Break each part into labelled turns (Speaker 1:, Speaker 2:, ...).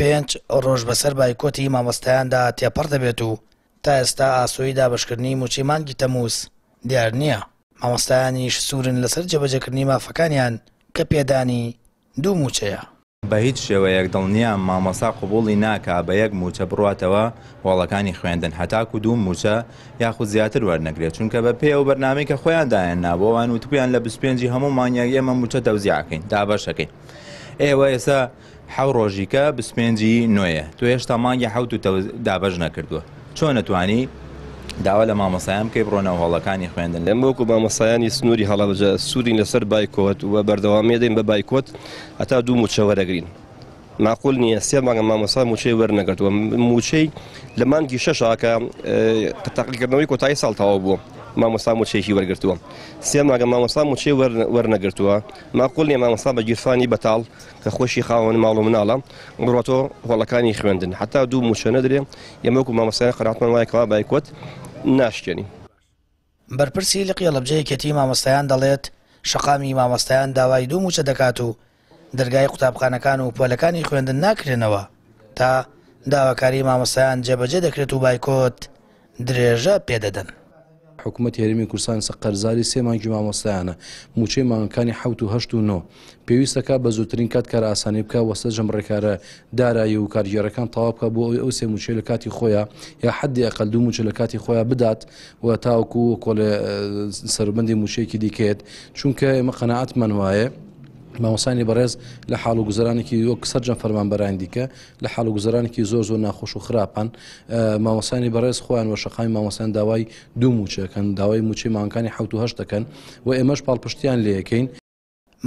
Speaker 1: پێنج ڕۆژ بەسەر بایکۆتی مامۆستایاندا تێپەڕ دەبێت و تا ئێستا ئاسۆی دابشکردنی موچی مانگی تەمووس دیار نییە مامۆستایانیش سوورن لەسەر جەبەجەکردنی مافەکانیان کە پێدانی دوو موچەیە.
Speaker 2: بە هیچ شێوەیەک دڵنیە مامەسا قوبولی ناکا بە یەک موچە بڕاتەوە وڵەکانی خوێندن هەتاک و دوو موچە یاخود زیاتر وەرنەگرێت چونکە بە پێ و بەرنامی کە خۆیان دایان نابووان و تویان لە 25 هەموو مانیەک ئێمە موچە دەوزیعکەین دا بەشەکەین. ئێوە ئێستا حو ڕۆژیکە بسپێنجی نوێیە تو هێشتا مانگی حوت و دابەژ نەکردووە چۆن نتوانی داوا لە مامەسایان بکەی بڕۆنە هەڵەکانی خوێندن لەم وەکو مامەسایانی سنووری هەڵەبجە سووری لەسەر بایکۆت وە بەردەوامێ دەین بە بایکۆت ئەتا دوو موچەوەرەگرین
Speaker 3: معقول نییە سێ مانگە مامەسا موچەی وەرنەگرتووە موچەی لە مانگی شەشاکە تەقیکردنەوەی کۆتایی ساڵ تەواو بووە مامۆسا مچێکی وەرگتووە سێ ماگە مامۆسا مچێ وەرنەگرتووە ماقولنی مامۆسا بە گیرفانی بەتاڵ کە خۆشی خاوەن ماڵ و مناڵە بڕاتۆ هۆڵەکانی خوێندن حتا دوو موچە نەدرێ یەمەکو مامۆسای خراپمان وای کەوا بایکوت ناشکێنین
Speaker 1: بەرپرسی لە قیڵبجەیەکەتی مامۆستایان دەڵێت شقامی مامۆستایان داوای دوو موچە دەکات و دەرگای قوتابخانەکان و پۆلەکانی خوێندن ناکرێنەوە تا داواکاری مامۆستایان جێبەجێ دەکرێت و
Speaker 4: بایکۆت درێژە پێدەدەن. حکوومەت هێرمی کورسان سە قەرزاری سێمانگی مامۆستایانە موچەی ماگەکانی حوت و هەشت و نۆ پێویستەکە بە زووترین کات کار ئاسانی بکە وەستە ژەمڕێکارە دارایی و کارگەرەکان تەوا بکە بۆ ئەو سێ موچێ لە کاتی خۆیان یا حدی ئەقل دوو موچە لە کاتی خۆیان بدات و تاوکو و کۆلێ سربندی موچەیەکی دیکەێت چونکە ئمە قەنەعات من وایە مامۆسانی بەڕێز لە حاڵ و گوزارانێکی وەک سەررجە فەرمانبەران دیکە لە حاڵ و گوزارانێکی زۆر زۆر ناخۆش و خراپان مامۆسانی بەڕێز خۆیان وەشەقامی مامۆسان داوای دوو موچەکەن داوای موچی ماکانی حوت دەکەن و ئێمەش پاڵپشتیان لێ یەکەین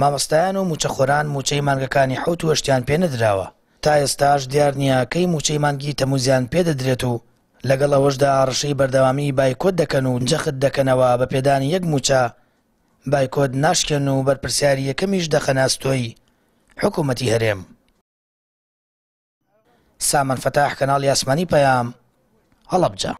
Speaker 4: مامۆستایان و موچەخۆران موچەی مانگەکانی حوت وەشتیان
Speaker 1: پێ نەدراوە تا ئێستاش دیار نییاکەی موچەی مانگی تەموزیان پێدەدرێت و لەگەڵ ئەوەشدا ڕشەی بەردەوامی بایکۆت دەکەن و جەخت دەکەنەوە بە پێدانی یەک موچە بایکۆت ناشکێن و بەرپرسیاری یەکەمیش دەخەناستۆی حکوومەتی هەرێم سامان فتاح کەناڵی ئاسمانی پەیام هەڵەبجە